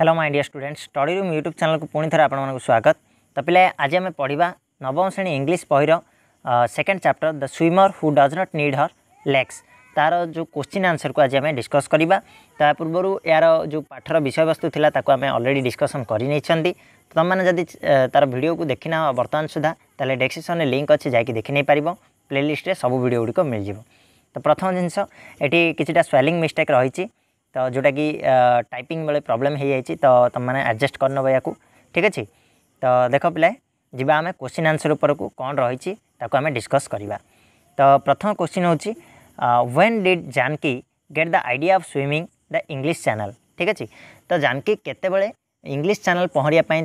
Hello my dear student study room YouTube channel को पुणी थे आपको स्वागत तो पे आज आम पढ़ा नवम श्रेणी इंग्लीश बहर second chapter the swimmer who does not need her legs तार जो क्वेश्चन आंसर को आज आम डिस्कस करवा ता पूर्व यार जो पाठर विषय वस्तु थी आम अलरेडी डिस्कसन कर तुमने जदि तार भिड को देखना बर्तमान सुधा तेल डेस्क्रिप्सन लिंक अच्छे जैक देखी नहीं पार प्लेलीस्ट्रे सब भिड गुड़िक मिल जाव तो प्रथम जिनस ये किसी स्वेलींग मिस्टेक रही ତ ଯେଉଁଟାକି ଟାଇପିଂ ବେଳେ ପ୍ରୋବ୍ଲେମ୍ ହେଇଯାଇଛି ତ ତୁମେମାନେ ଆଡ଼ଜଷ୍ଟ କରିନେବ ୟାକୁ ଠିକ୍ ଅଛି ତ ଦେଖ ପିଲାଏ ଯିବା ଆମେ କୋଶ୍ଚିନ୍ ଆନ୍ସର୍ ଉପରକୁ କ'ଣ ରହିଛି ତାକୁ ଆମେ ଡିସ୍କସ୍ କରିବା ତ ପ୍ରଥମ କୋଶ୍ଚିନ୍ ହେଉଛି when did Janaki get the idea of swimming the English Channel ଠିକ୍ ଅଛି ତ ଜାନକି କେତେବେଳେ ଇଂଲିଶ ଚ୍ୟାନେଲ୍ ପହଁରିବା ପାଇଁ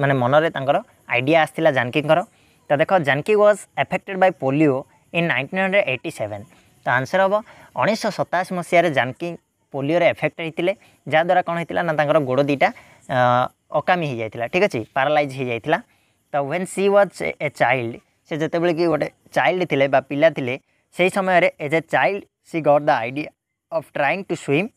ମାନେ ମନରେ ତାଙ୍କର ଆଇଡ଼ିଆ ଆସିଥିଲା ଜାନକିଙ୍କର ତ ଦେଖ Janaki was affected by polio in nineteen hundred eighty seven ତ ଆନ୍ସର୍ ହେବ ଉଣେଇଶହ ସତାଅଶୀ ମସିହାରେ ଜାନକି ପୋଲିଓର ଏଫେକ୍ଟ ହେଇଥିଲେ ଯାହାଦ୍ୱାରା କ'ଣ ହେଇଥିଲା ନା ତାଙ୍କର ଗୋଡ଼ ଦୁଇଟା ଅକାମି ହେଇଯାଇଥିଲା ଠିକ୍ ଅଛି ପାରାଲାଇଜ୍ ହେଇଯାଇଥିଲା ତ when she was a child ସେ ଯେତେବେଳେ କି ଗୋଟେ ଚାଇଲ୍ଡ ଥିଲେ ବା ପିଲା ଥିଲେ ସେହି ସମୟରେ as a child she got the idea of trying to swim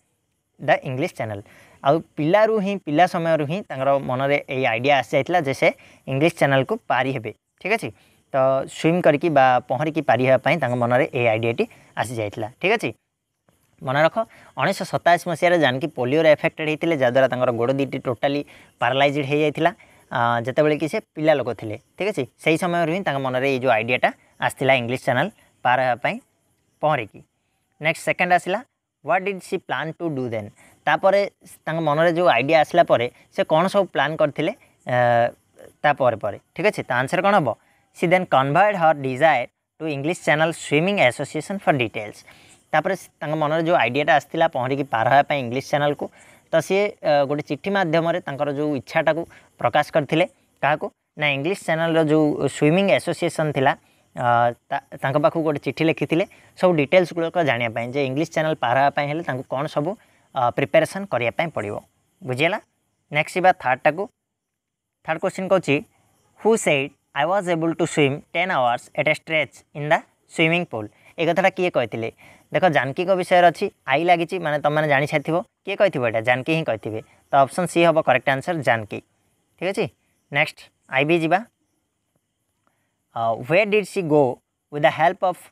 the English Channel ଆଉ ପିଲାରୁ ହିଁ ପିଲା ସମୟରୁ ହିଁ ତାଙ୍କର ମନରେ ଏଇ ଆଇଡ଼ିଆ ଆସିଯାଇଥିଲା ଯେ ସେ ଇଂଲିଶ ଚ୍ୟାନେଲ୍କୁ ପାରି ହେବେ ଠିକ୍ ଅଛି ତ ସ୍ୱିମ୍ କରିକି ବା ପହଁରିକି ପାରିବା ପାଇଁ ତାଙ୍କ ମନରେ ଏଇ ଆଇଡ଼ିଆଟି ଆସିଯାଇଥିଲା ଠିକ୍ ଅଛି ମନେ ରଖ ଉଣେଇଶହ ସତାଅଶୀ ମସିହାରେ ଜାନକୀ ପୋଲିଓରେ ଏଫେକ୍ଟେଡ଼୍ ହେଇଥିଲେ ଯାହାଦ୍ୱାରା ତାଙ୍କର ଗୋଡ଼ ଦୁଇଟି ଟୋଟାଲି ପାରାଲାଇଜ୍ଡ଼ ହେଇଯାଇଥିଲା ଯେତେବେଳେ କି ସେ ପିଲା ଲୋକ ଥିଲେ ଠିକ୍ ଅଛି ସେହି ସମୟରୁ ହିଁ ତାଙ୍କ ମନରେ ଏଇ ଯେଉଁ ଆଇଡ଼ିଆଟା ଆସିଥିଲା ଇଂଲିଶ ଚ୍ୟାନେଲ୍ ପାର ହେବା ପାଇଁ ପହଁରିକି ନେକ୍ସଟ ସେକେଣ୍ଡ ଆସିଲା what did she plan to do then ତାପରେ ତାଙ୍କ ମନରେ ଯେଉଁ ଆଇଡ଼ିଆ ଆସିଲା ପରେ ସେ କ'ଣ ସବୁ ପ୍ଲାନ୍ କରିଥିଲେ ତାପରେ ପରେ ଠିକ୍ ଅଛି ତା ଆନ୍ସର୍ କ'ଣ ହେବ she then convert her desire to English channel swimming Association for details ତାପରେ ତାଙ୍କ ମନରେ ଯେଉଁ ଆଇଡ଼ିଆଟା ଆସିଥିଲା ପହଁରିକି ପାର ହେବା ପାଇଁ ଇଂଲିଶ ଚ୍ୟାନେଲକୁ ତ ସିଏ ଗୋଟେ ଚିଠି ମାଧ୍ୟମରେ ତାଙ୍କର ଯେଉଁ ଇଚ୍ଛାଟାକୁ ପ୍ରକାଶ କରିଥିଲେ କାହାକୁ ନା ଇଂଲିଶ ଚ୍ୟାନେଲର ଯେଉଁ ସୁଇମିଂ ଆସୋସିଏସନ୍ ଥିଲା ତାଙ୍କ ପାଖକୁ ଗୋଟେ ଚିଠି ଲେଖିଥିଲେ ସବୁ ଡିଟେଲ୍ସ ଗୁଡ଼ାକ ଜାଣିବା ପାଇଁ ଯେ ଇଂଲିଶ ଚ୍ୟାନେଲ ପାର ହେବା ପାଇଁ ହେଲେ ତାଙ୍କୁ କ'ଣ ସବୁ ପ୍ରିପାରେସନ୍ କରିବା ପାଇଁ ପଡ଼ିବ ବୁଝିହେଲା ନେକ୍ସଟ ଯିବା ଥାର୍ଡ଼ଟାକୁ ଥାର୍ଡ଼ କ୍ୱେଶ୍ଚିନ୍ କହୁଛି who said I was able to swim ten hours at a stretch in the swimming pool ଏ କଥାଟା କିଏ କହିଥିଲେ देख जानकी विषय अच्छी आई लगी मैंने तुमने जाणी सारी थो किए कहीथा जानकी ही कहते तो अप्सन सी हम करेक्ट आंसर जानकी ठीक अच्छे नेक्स्ट आई भी जावा where did she go with the help of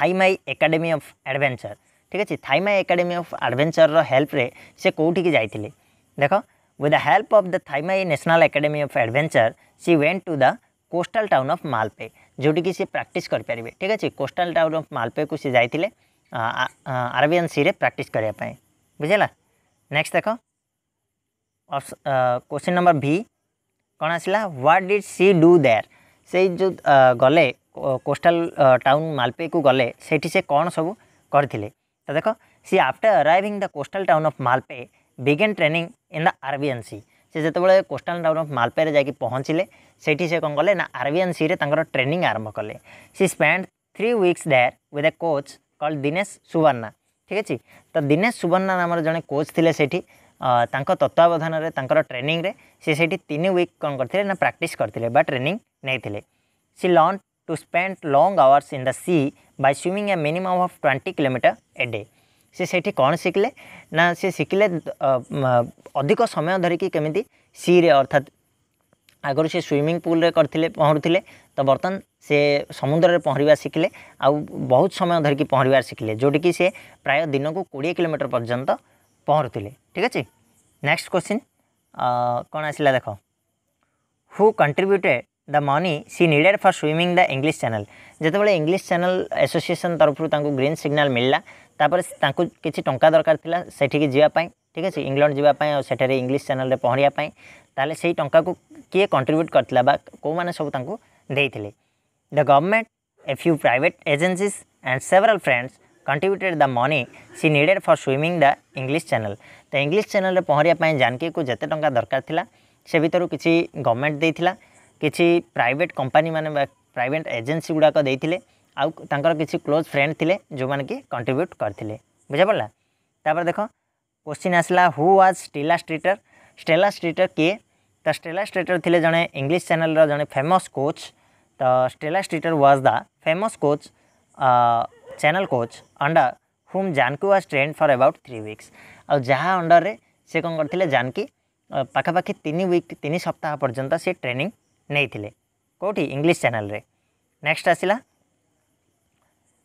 थमाई एकाडेमी अफ एडभेचर ठीक अच्छे थमाई एकाडेमी अफ आडभेचर रेल्प से कौटिक जाते देख with the help of the थमाई National Academy of Adventure she went to the coastal town of Malpe जोटी सी प्राक्ट करें ठीक अच्छे कोस्टाल टाउन अफ मालपे को सी जाते आर सी प्राक्ट करने बुझेगा नेक्स्ट देख क्वेश्चन नंबर भी कौन आसला what did she do there से जो गले कोस्टल टाउन मालपे को गले से कौन सब करते तो देख she after arriving the coastal town of Malpe began training in the R C से जो कोस्टल टाउन ऑफ मालपे जाहचिले से कौन कले ना आर बी ट्रेनिंग आरंभ कले she spent three weeks there with a coach called Dinesh Suvarna ଠିକ୍ ଅଛି ତ ଦିନେଶ ସୁବର୍ଣ୍ଣା ନାମର ଜଣେ କୋଚ୍ ଥିଲେ ସେଠି ତାଙ୍କ ତତ୍ତ୍ୱାବଧାନରେ ତାଙ୍କର ଟ୍ରେନିଂରେ ସେ ସେଠି ତିନି ୱିକ୍ କ'ଣ କରିଥିଲେ ନା ପ୍ରାକ୍ଟିସ୍ କରିଥିଲେ ବା ଟ୍ରେନିଂ ନେଇଥିଲେ she learn to spend long hours in the sea by swimming a minimum of 20 km a day ସେ ସେଇଠି କ'ଣ ଶିଖିଲେ ନା ସେ ଶିଖିଲେ ଅଧିକ ସମୟ ଧରିକି କେମିତି ସିରେ ଅର୍ଥାତ୍ ଆଗରୁ ସେ ସୁଇମିଂ ପୁଲ୍ରେ କରିଥିଲେ ପହଁରୁଥିଲେ ତ ବର୍ତ୍ତମାନ ସେ ସମୁଦ୍ରରେ ପହଁରିବା ଶିଖିଲେ ଆଉ ବହୁତ ସମୟ ଧରିକି ପହଁରିବା ଶିଖିଲେ ଯେଉଁଠିକି ସେ ପ୍ରାୟ ଦିନକୁ କୋଡ଼ିଏ କିଲୋମିଟର ପର୍ଯ୍ୟନ୍ତ ପହଁରୁଥିଲେ ଠିକ୍ ଅଛି ନେକ୍ସଟ କ୍ୱେଶ୍ଚିନ୍ କ'ଣ ଆସିଲା ଦେଖ who contributed the money she needed for swimming the English channel ଯେତେବେଳେ ଇଂଲିଶ ଚ୍ୟାନେଲ୍ ଆସୋସିଏସନ୍ ତରଫରୁ ତାଙ୍କୁ ଗ୍ରୀନ୍ ସିଗ୍ନାଲ୍ ମିଳିଲା ତାପରେ ତାଙ୍କୁ କିଛି ଟଙ୍କା ଦରକାର ଥିଲା ସେଠିକି ଯିବା ପାଇଁ ठीक अच्छे इंग्लैंड जावापेटे इंग्लीश चेल पहरियापाई तेल से ही टाक किए कंट्रब्यूट कर सब तक the government a few private agency and several friends contributed the money she needed for swimming the English channel तो इंग्लीश चेल पहरियापी जानकी को जिते टाँग दरकार से भितर किसी गवर्नमेंट दे कि प्राइट कंपानी मैंने प्राइट एजेन्सी गुड़ाक गुड़ाकते आउर किसी क्लोज फ्रेंड थे जो मैंने कि कंट्रब्यूट करते बुझा पड़ा तापर देख क्वेश्चन आसला who was Stella Streeter Stella Streeter किए तो स्टेला स्ट्रिटर थे जड़े इंग्लीश चेल जड़े फेमस कोच तो Stella Streeter was the famous coach channel coach under whom Janki was train for about three weeks आ जहाँ अंडर रे से कौन करते जानकी पाखापाखि तीन वीक तीन सप्ताह पर्यंत सी ट्रेनिंग नहीं कौटी इंग्लीश चैनल नेक्स्ट आसला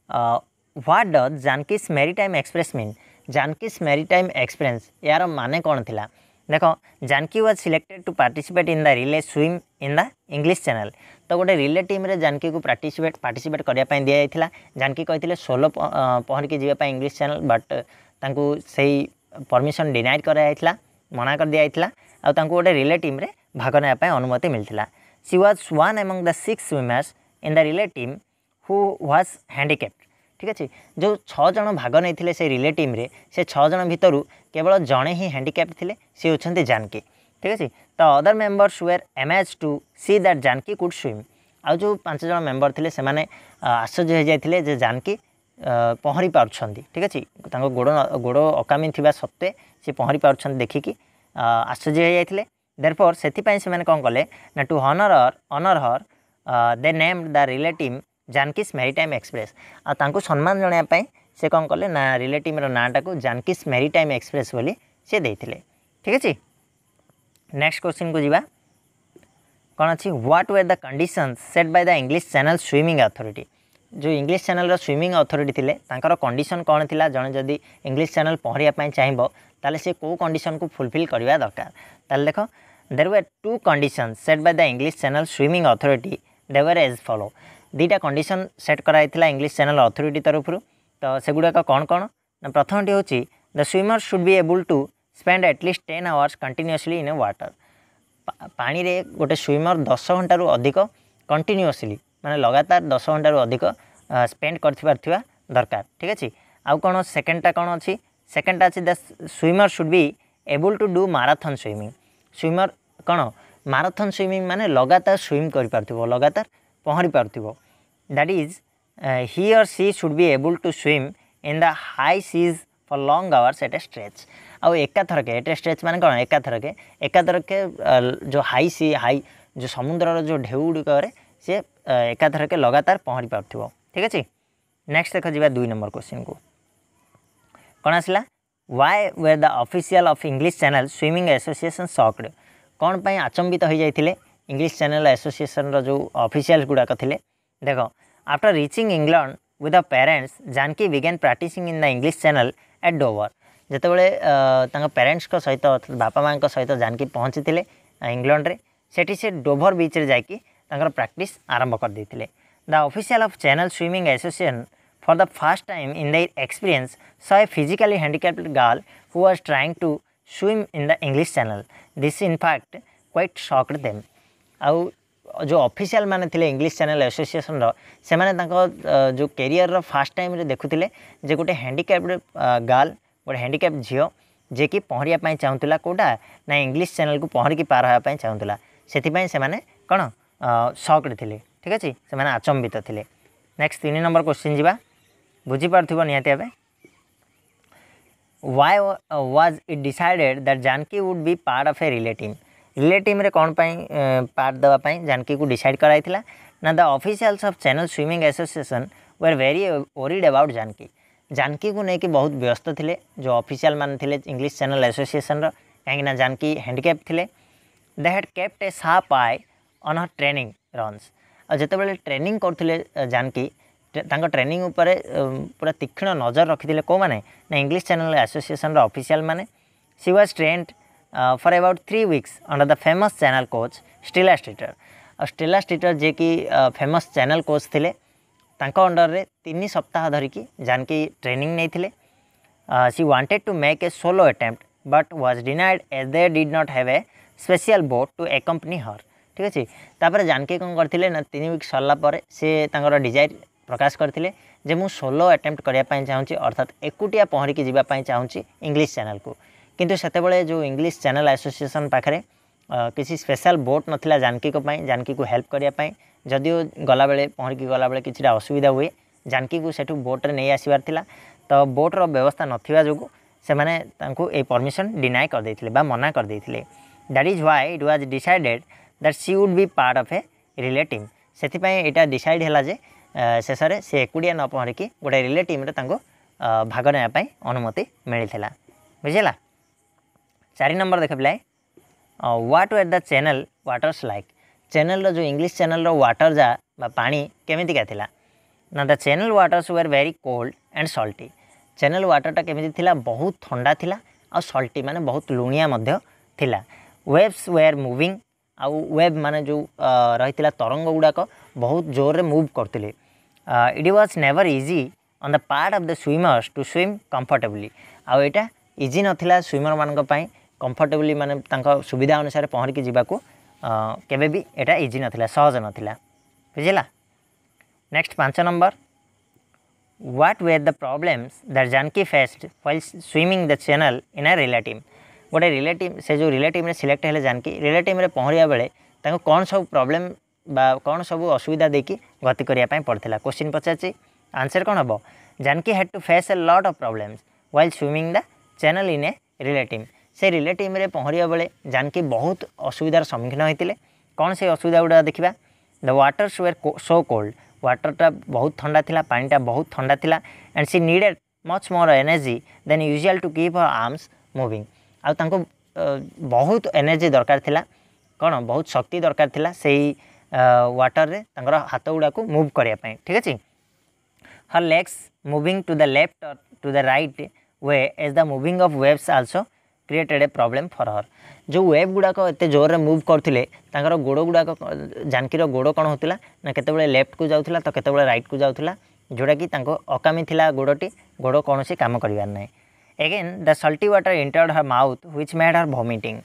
what does maritime express mean Janki's maritime experience ଏହାର ମାନେ କ'ଣ ଥିଲା ଦେଖ Janaki was selected to participate in the relay swim in the English channel ତ ଗୋଟେ ରିଲେ ଟିମ୍ରେ ଜାନକିକୁ ପାର୍ଟିସିପେଟ୍ ପାର୍ଟିସିପେଟ୍ କରିବା ପାଇଁ ଦିଆଯାଇଥିଲା ଜାନକି କହିଥିଲେ ସୋଲୋ ପହଁରିକି ଯିବା ପାଇଁ ଇଂଲିଶ ଚ୍ୟାନେଲ୍ ବଟ୍ ତାଙ୍କୁ ସେଇ ପରମିସନ୍ ଡିନାଇଡ଼୍ କରାଯାଇଥିଲା ମନା କରିଦିଆଯାଇଥିଲା ଆଉ ତାଙ୍କୁ ଗୋଟେ ରିଲେ ଟିମ୍ରେ ଭାଗ ନେବା ପାଇଁ ଅନୁମତି ମିଳିଥିଲା she was one among the six swimmers in the relay team who was handicapped ঠিক আছে ଯେଉଁ ଛଅ ଜଣ ଭାଗ ନେଇଥିଲେ ସେ ରିଲେ ଟିମ୍ରେ ସେ ଛଅ ଜଣ ଭିତରୁ କେବଳ ଜଣେ ହିଁ ହ୍ୟାଣ୍ଡିକ୍ୟାପ୍ ଥିଲେ ସେ ହେଉଛନ୍ତି ଜାନକୀ ଠିକ୍ ଅଛି ତ other members were amazed to see that Janki could swim ଆଉ ଯେଉଁ ପାଞ୍ଚ ଜଣ ମେମ୍ବର ଥିଲେ ସେମାନେ ଆଶ୍ଚର୍ଯ୍ୟ ହୋଇଯାଇଥିଲେ ଯେ ଜାନକୀ ପହଁରି ପାରୁଛନ୍ତି ଠିକ୍ ଅଛି ତାଙ୍କ ଗୋଡ଼ ଗୋଡ଼ ଅକାମି ଥିବା ସତ୍ତ୍ୱେ ସେ ପହଁରି ପାରୁଛନ୍ତି ଦେଖିକି ଆଶ୍ଚର୍ଯ୍ୟ ହୋଇଯାଇଥିଲେ ଦେରଫୋର୍ ସେଥିପାଇଁ ସେମାନେ କ'ଣ କଲେ ନା to honour her honour her they name the relay team Janki's maritime express ଆଉ ତାଙ୍କୁ ସମ୍ମାନ ଜଣାଇବା ପାଇଁ ସେ କ'ଣ କଲେ ନା ରିଲେଟିଭ୍ର ନାଁଟାକୁ ଜାନକିସ୍ ମେରିଟାଇମ୍ ଏକ୍ସପ୍ରେସ୍ ବୋଲି ସେ ଦେଇଥିଲେ ଠିକ୍ ଅଛି ନେକ୍ସଟ କ୍ୱେଶ୍ଚିନ୍କୁ ଯିବା କ'ଣ ଅଛି what were the conditions set by the English channel swimming authority ଯେଉଁ ଇଂଲିଶ ଚ୍ୟାନେଲ୍ର ସୁଇମିଂ ଅଥରିଟି ଥିଲେ ତାଙ୍କର କଣ୍ଡିସନ୍ କ'ଣ ଥିଲା ଜଣେ ଯଦି ଇଂଲିଶ ଚ୍ୟାନେଲ୍ ପହଁରିବା ପାଇଁ ଚାହିଁବ ତାହେଲେ ସେ କେଉଁ କଣ୍ଡିସନ୍କୁ ଫୁଲଫିଲ୍ କରିବା ଦରକାର ତାହେଲେ ଦେଖ there were two conditions set by the English channel swimming authority they were as follow দুইটা কন্ডিশন সেট করা হয়েছিল ইংলিশ চ্যানেল অথরিটি তরফর তো সেগুড়াক কণ কণ না প্রথমটি হচ্ছে the swimmer should be able to spend at least ten hours continuously in water ପାଣିରେ ଗୋଟେ ସୁଇମର୍ ଦଶ ଘଣ୍ଟାରୁ ଅଧିକ କଣ୍ଟିନ୍ୟୁଅସ୍ଲି ମାନେ ଲଗାତାର ଦଶ ଘଣ୍ଟାରୁ ଅଧିକ ସ୍ପେଣ୍ଡ କରିପାରୁଥିବା ଦରକାର ଠିକ୍ ଅଛି ଆଉ କ'ଣ ସେକେଣ୍ଡଟା କ'ଣ ଅଛି ସେକେଣ୍ଡଟା ଅଛି the swimmer should be able to do marathon swimming swimmer କ'ଣ ମାରାଥନ୍ ସୁଇମିଂ ମାନେ ଲଗାତାର ସୁଇମ୍ କରିପାରୁଥିବ ଲଗାତାର ପହଁରି ପାରୁଥିବ that is he or she should be able to swim in the high seas for long hours at a stretch ଆଉ ଏକାଥରକେ at a stretch ମାନେ କ'ଣ ଏକାଥରକେ ଏକାଥରକେ ଯେଉଁ ହାଇ ସି ହାଇ ଯେଉଁ ସମୁଦ୍ରର ଯେଉଁ ଢେଉ ଗୁଡ଼ିକରେ ସିଏ ଏକାଥରକେ ଲଗାତାର ପହଁରି ପାରୁଥିବ ଠିକ୍ ଅଛି ନେକ୍ସଟ ଦେଖ ଯିବା ଦୁଇ ନମ୍ବର କୋଶ୍ଚିନ୍କୁ କ'ଣ ଆସିଲା why were the official of English channel swimming association shocked କ'ଣ ପାଇଁ ଆଚମ୍ବିତ ହୋଇଯାଇଥିଲେ इंग्लीश चेल आसोसीएसन रो अफिशियाल गुड़ाक देख after reaching England with the parents Janki began practising in the English channel at Dover जितेबले पेरेन्ट्स सहित अर्थात बापा माँ सहित जानकी पहुँची थे इंग्लैंड से डोभर बीच में जाकि प्राक्ट आरंभ कर देते the official of channel swimming association for the first time in the experience a physically handicapped girl who was trying to swim in the English channel this in fact quite shocked them आउ जो official माने थिले English channel association रो से माने तांको जो career row first time रे देखुथिले जे गोटे हैंडीकैप्ड गर्ल गोटे हैंडीकैप झियो जे कि पहरिया पई चाहुतला कोटा ना इंग्लिश चैनल को पहर की पार होया पई चाहुतला सेति पई से माने कोन शॉकड थिले ठीक अछि से माने अचंभित थिले नेक्स्ट 3 नंबर क्वेश्चन जीवा बुझी पारथिबो नियाते आबे why was it decided that Janki would be part of a relative relay team कौन पर पार्ट देवाई जानकी को डिसाइड कराई ना the officials of channel swimming they are very worried about Janki Janki को लेकिन बहुत व्यस्त थे जो अफिसीयल मान थे इंग्लीश चेल एसोसीएसन रही जानकी हैंडिकेप थे दे हेड कैप्ट ए सा पाए अन् हर ट्रेनिंग रनस जो ट्रेनिंग कर जानकी ट्रेनिंग उपरे पूरा तीक्षण नजर रखी थे कौन मैंने इंग्लीश चेल एसोसीएसन रफिसीयल मैंने she was trained uh, for about 3 weeks under the famous channel coach Stella Streeter. Uh, Stella Streeter जे कि famous channel coach थिले ତାଙ୍କ ଅଣ୍ଡରରେ ତିନି ସପ୍ତାହ ଧରିକି ଜାନକି ଟ୍ରେନିଂ ନେଇଥିଲେ she wanted to make a solo attempt but was denied as they did not have a special boat to accompany her ଠିକ୍ ଅଛି ତାପରେ ଜାନକି କ'ଣ କରିଥିଲେ ନା ତିନି ୱିକ୍ ସରିଲା ପରେ ସେ ତାଙ୍କର ଡିଜାଇର୍ ପ୍ରକାଶ କରିଥିଲେ ଯେ ମୁଁ ସୋଲୋ ଆଟେମ୍ପ୍ଟ କରିବା ପାଇଁ ଚାହୁଁଛି ଅର୍ଥାତ୍ ଏକୁଟିଆ ପହଁରିକି ଯିବା ପାଇଁ ଚାହୁଁଛି ଇଂଲିଶ ଚ୍ୟାନେଲ୍କୁ କିନ୍ତୁ ସେତେବେଳେ ଯେଉଁ ଇଂଲିଶ ଚ୍ୟାନେଲ୍ ଆସୋସିଏସନ୍ ପାଖରେ କିଛି ସ୍ପେଶାଲ୍ ବୋଟ୍ ନଥିଲା ଜାନକୀଙ୍କ ପାଇଁ ଜାନକୀକୁ ହେଲ୍ପ କରିବା ପାଇଁ ଯଦିଓ ଗଲାବେଳେ ପହଁରିକି ଗଲାବେଳେ କିଛିଟା ଅସୁବିଧା ହୁଏ ଜାନକୀକୁ ସେଠୁ ବୋଟ୍ରେ ନେଇ ଆସିବାର ଥିଲା ତ ବୋଟ୍ର ବ୍ୟବସ୍ଥା ନଥିବା ଯୋଗୁଁ ସେମାନେ ତାଙ୍କୁ ଏଇ ପରମିସନ୍ ଡିନାଏ କରିଦେଇଥିଲେ ବା ମନା କରିଦେଇଥିଲେ that is why it was decided that she would be part of a relay team ସେଥିପାଇଁ ଏଇଟା ଡିସାଇଡ଼୍ ହେଲା ଯେ ଶେଷରେ ସେ ଏକୁଟିଆ ନ ପହଁରିକି ଗୋଟେ ରିଲେ ଟିମ୍ରେ ତାଙ୍କୁ ଭାଗ ନେବା ପାଇଁ ଅନୁମତି ମିଳିଥିଲା ବୁଝିଲା चार नंबर देख पाए what were the channel waters like channel रो इंग्लीश चेल रो व्वाटर जा पानी केमीका था ना the channel waters were very cold and salty channel व्वाटरटा केमी बहुत थंडा था आ सल्टी मैंने बहुत लुणिया वेब्स वेयर मुविंग आउ वेब मान जो रही तरंग गुड़ाक बहुत जोर से मुव करते it was never easy on the part of the swimmers to swim comfortably आउ यहाँ इजी ना स्विमर मानी କମ୍ଫର୍ଟେବଲି ମାନେ ତାଙ୍କ ସୁବିଧା ଅନୁସାରେ ପହଁରିକି ଯିବାକୁ କେବେ ବି ଏଇଟା ଇଜି ନଥିଲା ସହଜ ନଥିଲା ବୁଝିଲା ନେକ୍ସଟ ପାଞ୍ଚ number what were the problems that Janki faced while swimming the channel in a relay team ଗୋଟେ ରିଲେ ଟିମ୍ ସେ ଯେଉଁ ରିଲେ ଟିମ୍ରେ ସିଲେକ୍ଟ ହେଲେ ଜାନକି ରିଲେ ଟିମ୍ରେ ପହଁରିବା ବେଳେ ତାଙ୍କୁ କ'ଣ ସବୁ ପ୍ରୋବ୍ଲେମ୍ ବା କ'ଣ ସବୁ ଅସୁବିଧା ଦେଇକି ଗତି କରିବା ପାଇଁ ପଡ଼ିଥିଲା କୋଶ୍ଚିନ୍ ପଚାରିଛି ଆନ୍ସର୍ କ'ଣ ହେବ Janki had to face a lot of problems while swimming the channel in a relay team से रिले टीम पहरिया बेले जानकी बहुत असुविधार सम्मुखीन होते कौन से असुविधा गुड़ा देखा the water were so cold water टा बहुत थंडा था पाटा बहुत थंडा था and she needed much more energy than usual to keep arms moving आउ बहुत एनर्जी दरकार कौन बहुत शक्ति दरकार से व्टर में हाथ गुड़ाक मुव करने ठीक अच्छे her legs moving to the left to the right way as the moving of waves also created a problem for her ଯେଉଁ ୱେଭ୍ ଗୁଡ଼ାକ ଏତେ ଜୋରରେ ମୁଭ୍ କରୁଥିଲେ ତାଙ୍କର ଗୋଡ଼ ଗୁଡ଼ାକ ଜାନକୀର ଗୋଡ଼ କ'ଣ ହେଉଥିଲା ନା କେତେବେଳେ ଲେଫ୍ଟକୁ ଯାଉଥିଲା ତ କେତେବେଳେ ରାଇଟ୍କୁ ଯାଉଥିଲା ଯେଉଁଟାକି ତାଙ୍କ ଅକାମି ଥିଲା ଗୋଡ଼ଟି ଗୋଡ଼ କୌଣସି କାମ କରିବାର ନାହିଁ again the salty water entered her mouth which made her vomiting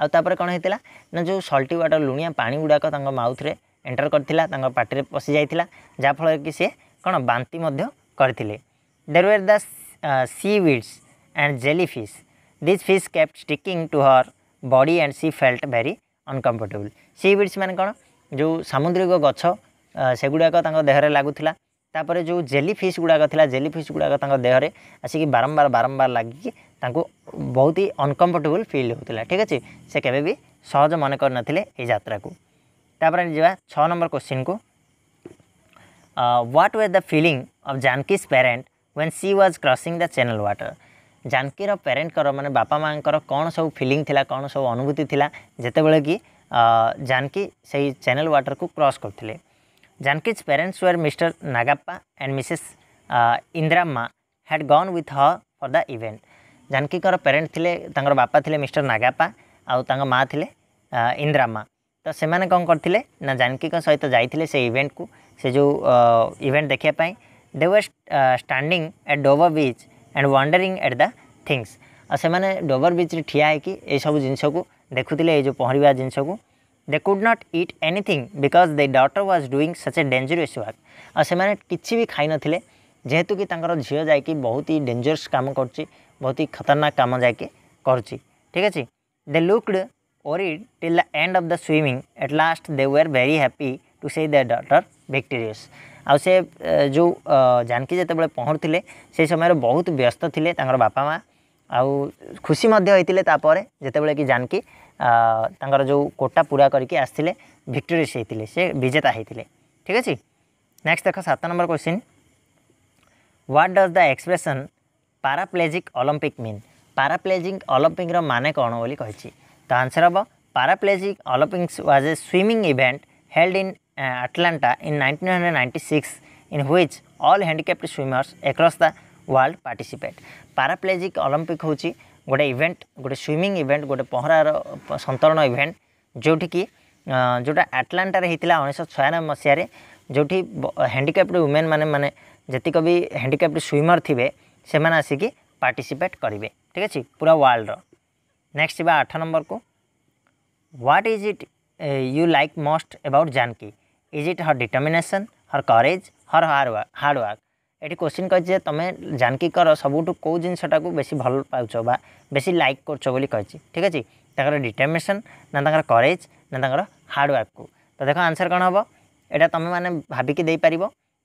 ଆଉ ତାପରେ କ'ଣ ହେଇଥିଲା ନା ଯେଉଁ ସଲ୍ଟି ୱାଟର୍ ଲୁଣିଆ ପାଣି ଗୁଡ଼ାକ ତାଙ୍କ ମାଉଥ୍ରେ ଏଣ୍ଟର୍ କରିଥିଲା ତାଙ୍କ ପାଟିରେ ପଶିଯାଇଥିଲା ଯାହାଫଳରେ କି ସିଏ କ'ଣ ବାନ୍ତି ମଧ୍ୟ କରିଥିଲେ there were the seaweeds and jellyfish This fish kept sticking to her body and she felt very uncomfortable. Sea weeds ମାନେ କ'ଣ ଯେଉଁ ସାମୁଦ୍ରିକ ଗଛ ସେଗୁଡ଼ାକ ତାଙ୍କ ଦେହରେ ଲାଗୁଥିଲା ତାପରେ ଯେଉଁ ଜେଲି ଫିସ୍ ଗୁଡ଼ାକ ଥିଲା ଜେଲି ଫିସ୍ ଗୁଡ଼ାକ ତାଙ୍କ ଦେହରେ ଆସିକି ବାରମ୍ବାର ବାରମ୍ବାର ଲାଗିକି ତାଙ୍କୁ ବହୁତ ହି ଅନକମ୍ଫର୍ଟେବୁଲ୍ ଫିଲ୍ ହେଉଥିଲା ଠିକ୍ ଅଛି ସେ କେବେ ବି ସହଜ ମନେ କରିନଥିଲେ ଏଇ ଯାତ୍ରାକୁ ତାପରେ ଯିବା ଛଅ ନମ୍ବର କୋଶ୍ଚିନ୍କୁ what were the feeling of Janki's parent when she was crossing the channel water जानकीर पेरेन्टर मैंने बापा माँ कौन सब फिलिंग थी कौन सब अनुभूति थिला जिते कि जानकी से चैनल वाटर को क्रॉस करते Janki's parents were Mr Nagappa and Mrs Indramma had gone with her for the event Janki parent थे बापा थे मिस्टर नागाप्पा आँ थे इंद्रामा तो से कौन करते ना जानकी सहित जाते से इवेंट को से जो इवेंट देखापी they were standing at Dover beach and wondering at the things ଆଉ ସେମାନେ ଡୋବର ବିଚ୍ରେ ଠିଆ ହେଇକି ଏଇସବୁ ଜିନିଷକୁ ଦେଖୁଥିଲେ ଏଇ ଯେଉଁ ପହଁରିବା ଜିନିଷକୁ they could not eat anything because the daughter was doing such a dangerous work ଆଉ ସେମାନେ କିଛି ବି ଖାଇନଥିଲେ ଯେହେତୁ କି ତାଙ୍କର ଝିଅ ଯାଇକି ବହୁତ ହି ଡେଞ୍ଜରସ୍ କାମ କରୁଛି ବହୁତ ହି ଖତରନାକ କାମ ଯାଇକି କରୁଛି ଠିକ୍ ଅଛି they looked worried till the end of the swimming at last they were very happy to see the daughter ଭିକ୍ଟୋରିୟସ୍ ଆଉ ସେ ଯେଉଁ ଜାନକୀ ଯେତେବେଳେ ପହଁରୁଥିଲେ ସେ ସମୟରେ ବହୁତ ବ୍ୟସ୍ତ ଥିଲେ ତାଙ୍କର ବାପା ମା' ଆଉ ଖୁସି ମଧ୍ୟ ହୋଇଥିଲେ ତାପରେ ଯେତେବେଳେ କି ଜାନକୀ ତାଙ୍କର ଯେଉଁ କୋଟା ପୁରା କରିକି ଆସିଥିଲେ ଭିକ୍ଟୋରିସ୍ ହେଇଥିଲେ ସେ ବିଜେତା ହେଇଥିଲେ ଠିକ୍ ଅଛି ନେକ୍ସଟ ଦେଖ ସାତ number question what does the expression paraplegic Olympic mean paraplegic ଅଲମ୍ପିକ୍ର ମାନେ କ'ଣ ବୋଲି କହିଛି ତ ଆନ୍ସର୍ ହେବ paraplegic Olympics was a swimming event held in Atlanta in 1996 in which all handicapped swimmers across the world participate. Paraplegic Olympic হচ্ছে গোটে event গোটে সুইমিং ইভেন্ট গোটে পহরার সন্তରଣ ইভেন্ট ଯେଉଁଠିକି ଯେଉଁଟା ଆଟଲାଣ୍ଟାରେ ହେଇଥିଲା ଉଣେଇଶହ ଛୟାନବେ ମସିହାରେ ଯେଉଁଠି ହ୍ୟାଣ୍ଡିକ୍ୟାପ୍ଡ ୱିମେନ୍ ମାନେ ମାନେ ଯେତିକ ବି ହ୍ୟାଣ୍ଡିକ୍ୟାପ୍ଡ ସୁଇମର୍ ଥିବେ ସେମାନେ ଆସିକି ପାର୍ଟିସିପେଟ୍ କରିବେ ଠିକ୍ ଅଛି ପୁରା ୱାର୍ଲଡ଼ର ନେକ୍ସଟ ଯିବା ଆଠ ନମ୍ବରକୁ what is it you like most about Janki is it her determination her courage her hard work hard work এটি কোশ্চিন করছে তুমি জানকিকর সবুঠু কেউ জিনিসটা বেশি ভাল পাওছ বা বেশি লাইক করছ বলে কে ঠিক আছে তাঁর ডিটরমিনেসন না তাঁর করেজ না তাঁর হার্ডওয়ার্ক তো দেখ আনসর কম হব এটা তুমি মানে ভাবিকি দেইপার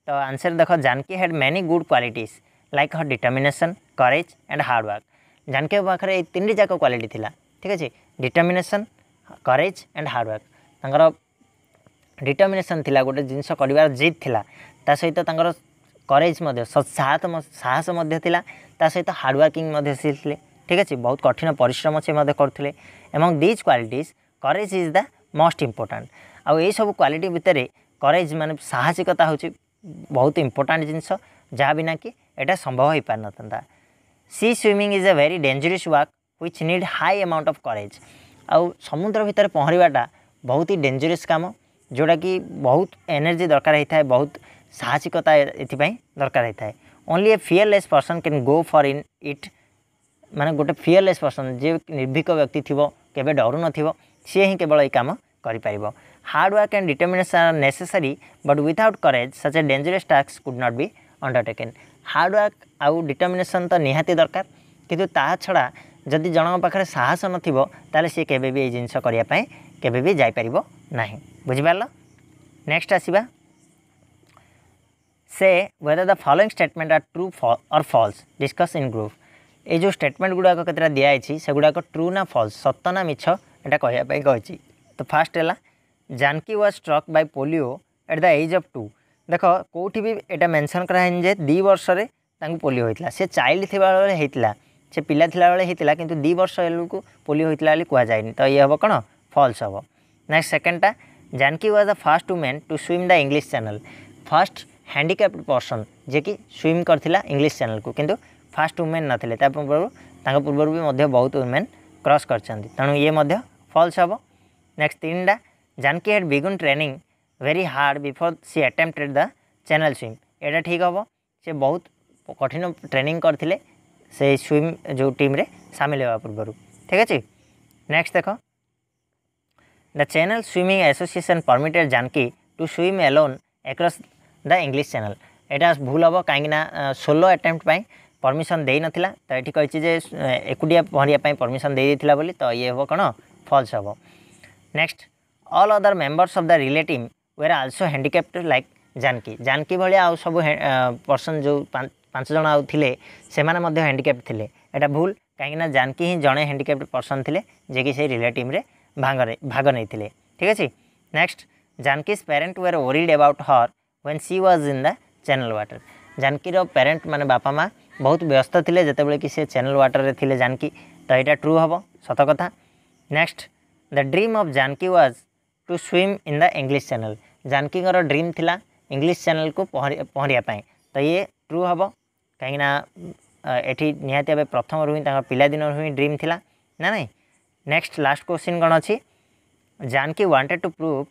তো আনসর দেখ Janki had many good qualities like her determination courage and hard work Janki পাখে এই তিনটি যাক কোয়ালিটি লা ঠিক আছে ডিটরমিনেসন করেজ অ্যান্ড হার্ডওয়ার্ক তাঁর ଡିଟର୍ମିନେସନ୍ ଥିଲା ଗୋଟେ ଜିନିଷ କରିବାର ଜିଦ୍ ଥିଲା ତା ସହିତ ତାଙ୍କର କରେଜ୍ ମଧ୍ୟ ସାହସ ମଧ୍ୟ ଥିଲା ତା ସହିତ ହାର୍ଡ଼ୱାର୍କିଂ ମଧ୍ୟ ସେ ଥିଲେ ଠିକ୍ ଅଛି ବହୁତ କଠିନ ପରିଶ୍ରମ ସେ ମଧ୍ୟ କରୁଥିଲେ ଏବଂ these qualities courage is the most important ଆଉ ଏହିସବୁ କ୍ୱାଲିଟି ଭିତରେ କରେଜ୍ ମାନେ ସାହସିକତା ହେଉଛି ବହୁତ ଇମ୍ପୋର୍ଟାଣ୍ଟ ଜିନିଷ ଯାହା ବିନା କି ଏଇଟା ସମ୍ଭବ ହୋଇପାରିନଥାନ୍ତା sea swimming is a very dangerous work which need high amount of courage ଆଉ ସମୁଦ୍ର ଭିତରେ ପହଁରିବାଟା ବହୁତ ହି ଡେଞ୍ଜରସ୍ କାମ ଯେଉଁଟାକି ବହୁତ ଏନର୍ଜି ଦରକାର ହେଇଥାଏ ବହୁତ ସାହସିକତା ଏଥିପାଇଁ ଦରକାର ହେଇଥାଏ only a fearless person can go for in it ମାନେ ଗୋଟେ ଫିୟରଲେସ୍ ପର୍ସନ୍ ଯିଏ ନିର୍ଭୀକ ବ୍ୟକ୍ତି ଥିବ କେବେ ଡରୁନଥିବ ସିଏ ହିଁ କେବଳ ଏଇ କାମ କରିପାରିବ hard work and determination are necessary but without courage such a dangerous task could not be undertaken hard work ଆଉ ଡିଟର୍ମିନେସନ୍ ତ ନିହାତି ଦରକାର କିନ୍ତୁ ତାହା ଛଡ଼ା ଯଦି ଜଣଙ୍କ ପାଖରେ ସାହସ ନଥିବ ତାହେଲେ ସିଏ କେବେ ବି ଏଇ ଜିନିଷ କରିବା ପାଇଁ କେବେ ବି ଯାଇପାରିବ ନାହିଁ ବୁଝିପାରିଲ ନେକ୍ସଟ ଆସିବା say whether the following statement are true or false discuss in group ଏଇ ଯେଉଁ ଷ୍ଟେଟମେଣ୍ଟ ଗୁଡ଼ାକ କେତେଟା ଦିଆହେଇଛି ସେଗୁଡ଼ାକ ଟ୍ରୁ ନା ଫଲ୍ସ ସତ ନା ମିଛ ଏଇଟା କହିବା ପାଇଁ କହିଛି ତ ଫାର୍ଷ୍ଟ ହେଲା Janki was struck by polio at the age of two ଦେଖ କେଉଁଠି ବି ଏଇଟା ମେନସନ୍ କରାହେଇନି ଯେ ଦୁଇ ବର୍ଷରେ ତାଙ୍କୁ ପୋଲିଓ ହୋଇଥିଲା ସେ ଚାଇଲ୍ଡ ଥିବାବେଳେ ହୋଇଥିଲା ସେ ପିଲା ଥିଲାବେଳେ ହୋଇଥିଲା କିନ୍ତୁ ଦୁଇ ବର୍ଷ ବେଳକୁ ପୋଲିଓ ହୋଇଥିଲା ବୋଲି କୁହାଯାଏନି ତ ଇଏ ହେବ କ'ଣ ଫଲ୍ସ ହେବ ନେକ୍ସଟ ସେକେଣ୍ଡଟା Janki was the first woman to swim the English Channel. First handicapped person যে কি swim করছিলা English Channel কু কিন্তু first woman নথিলে তা পূর্বরু তাঙ্ক পূর্বরু বি মধ্য বহুত women cross করছন্তি তেণু ইয়ে মধ্য false হব নেক্সট তিনটা Janki had begun training very hard before she attempted the channel swim এটা ঠিক হব সে বহুত কঠিন ট্রেনিং করলে সেই সুইম যে টিম্রে সামিল হওয়া পূর্বর ঠিক আছে নেক্সট দেখ The Channel Swimming Association permitted Janki to swim alone across the English Channel. এটা ভুল হব কাହିଁକିନା ষোলো ଆଟେମ୍ପ୍ଟ ପାଇଁ ପରମିସନ୍ ଦେଇନଥିଲା ତ ଏଠି କହିଛି ଯେ ଏକୁଟିଆ ପହଁରିବା ପାଇଁ ପରମିସନ୍ ଦେଇଦେଇଥିଲା ବୋଲି ତ ଇଏ ହେବ କ'ଣ ଫଲ୍ସ ହେବ next all other members of the relay team were also handicapped like Janki Janki ଭଳିଆ ଆଉ ସବୁ ପର୍ସନ୍ ଯେଉଁ ପାଞ୍ଚ ଜଣ ଆଉ ଥିଲେ ସେମାନେ ମଧ୍ୟ ହ୍ୟାଣ୍ଡିକ୍ୟାପ୍ଟ ଥିଲେ ଏଇଟା ଭୁଲ କାହିଁକିନା ଜାନକି ହିଁ ଜଣେ ହ୍ୟାଣ୍ଡିକ୍ୟାପ୍ଟ ପର୍ସନ୍ ଥିଲେ ଯିଏକି ସେଇ ରିଲେ ଟିମ୍ରେ ଭାଗ ନେଇଥିଲେ ଠିକ୍ ଅଛି next Janki's parent were worried about her when she was in the channel water ଜାନକିର ପ୍ୟାରେଣ୍ଟ ମାନେ ବାପା ମା' ବହୁତ ବ୍ୟସ୍ତ ଥିଲେ ଯେତେବେଳେ କି ସେ ଚ୍ୟାନେଲ୍ ୱାଟର୍ରେ ଥିଲେ ଜାନକି ତ ଏଇଟା ଟ୍ରୁ ହେବ ସତ କଥା next the dream of Janki was to swim in the English channel ଜାନକିଙ୍କର ଡ୍ରିମ୍ ଥିଲା ଇଂଲିଶ ଚ୍ୟାନେଲ୍କୁ ପହଁରିବା ପାଇଁ ତ ଇଏ ଟ୍ରୁ ହେବ କାହିଁକିନା ଏଠି ନିହାତି ଭାବେ ପ୍ରଥମରୁ ହିଁ ତାଙ୍କ ପିଲାଦିନରୁ ହିଁ ଡ୍ରିମ୍ ଥିଲା ନା ନାହିଁ नेक्स्ट लास्ट क्वेश्चन कौन अच्छी Janki wanted to prove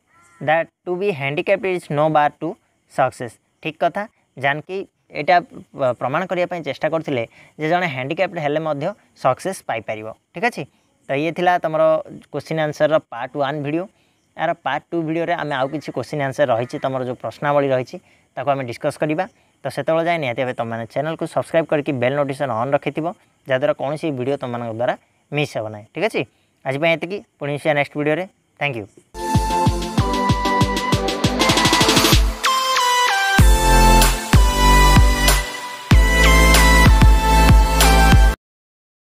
that to be handicapped is no bar to success ठीक कथा जानकी এটা প্রমাণ করা চেষ্টা করলে যে জন হ্যান্ডিক্যাপ্ড হলে সকসেস পাইপার ঠিক আছে তো ইয়ে লা তোমার question answer part one video আর পার্ট টু ভিডিওরে আমি আউ কিছু কোশ্চিন আনসর রয়েছে তোমার যে প্রশ্নাবলী রয়েছে তাকে আমি ডিসকস করা তো সেতবে যাই নিহতি ভাবে তোমার চ্যানেলকে সবসক্রাইব করি বেল নোটিফিকেসন অন রাখি যাদ্বারা কৌশি ভিডিও তোমার দ্বারা মিস হব না ঠিক আছে आज ये पुणी नेक्स्ट भिडियो थैंक यू